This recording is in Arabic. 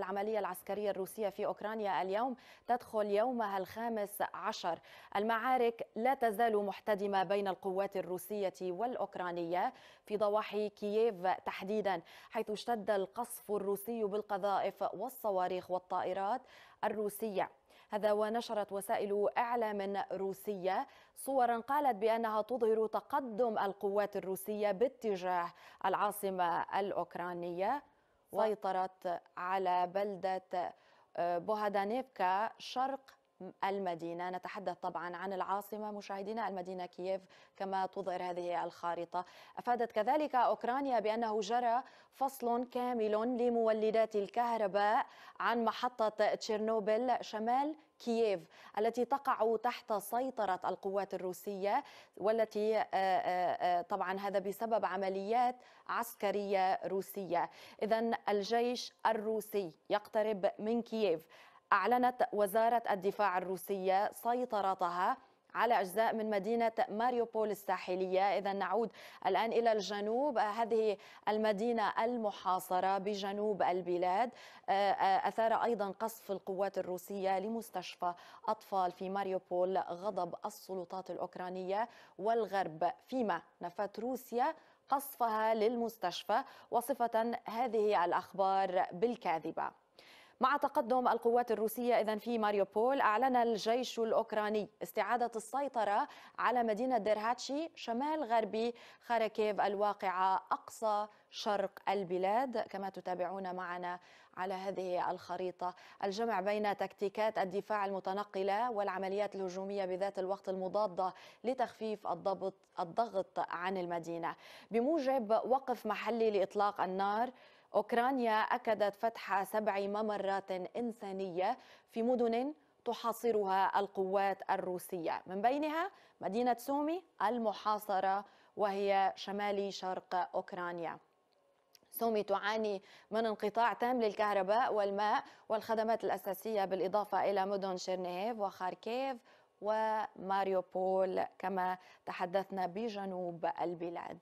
العملية العسكرية الروسية في أوكرانيا اليوم تدخل يومها الخامس عشر المعارك لا تزال محتدمة بين القوات الروسية والأوكرانية في ضواحي كييف تحديدا حيث اشتد القصف الروسي بالقذائف والصواريخ والطائرات الروسية هذا ونشرت وسائل اعلام روسيه صورا قالت بانها تظهر تقدم القوات الروسيه باتجاه العاصمه الاوكرانيه سيطرت على بلدة آه، بوهادانيفكا شرق المدينة نتحدث طبعا عن العاصمة مشاهدينا المدينة كييف كما تظهر هذه الخارطة أفادت كذلك أوكرانيا بأنه جرى فصل كامل لمولدات الكهرباء عن محطة تشيرنوبل شمال كييف التي تقع تحت سيطرة القوات الروسية والتي آه، آه، آه، طبعا هذا بسبب عمليات عسكرية روسية إذا الجيش الروسي يقترب من كييف أعلنت وزارة الدفاع الروسية سيطرتها على أجزاء من مدينة ماريوبول الساحلية إذا نعود الآن إلى الجنوب هذه المدينة المحاصرة بجنوب البلاد آه، آه، أثار أيضا قصف القوات الروسية لمستشفى أطفال في ماريوبول غضب السلطات الأوكرانية والغرب فيما نفت روسيا قصفها للمستشفى وصفة هذه الأخبار بالكاذبة مع تقدم القوات الروسية إذا في ماريوبول أعلن الجيش الأوكراني استعادة السيطرة على مدينة ديرهاتشي شمال غربي خاركيف الواقعة أقصى شرق البلاد كما تتابعون معنا على هذه الخريطة الجمع بين تكتيكات الدفاع المتنقلة والعمليات الهجومية بذات الوقت المضادة لتخفيف الضغط عن المدينة بموجب وقف محلي لإطلاق النار أوكرانيا أكدت فتح سبع ممرات إنسانية في مدن تحاصرها القوات الروسية من بينها مدينة سومي المحاصرة وهي شمالي شرق أوكرانيا سومي تعاني من انقطاع تام للكهرباء والماء والخدمات الأساسية بالإضافة إلى مدن شيرنيف وخاركيف وماريوبول كما تحدثنا بجنوب البلاد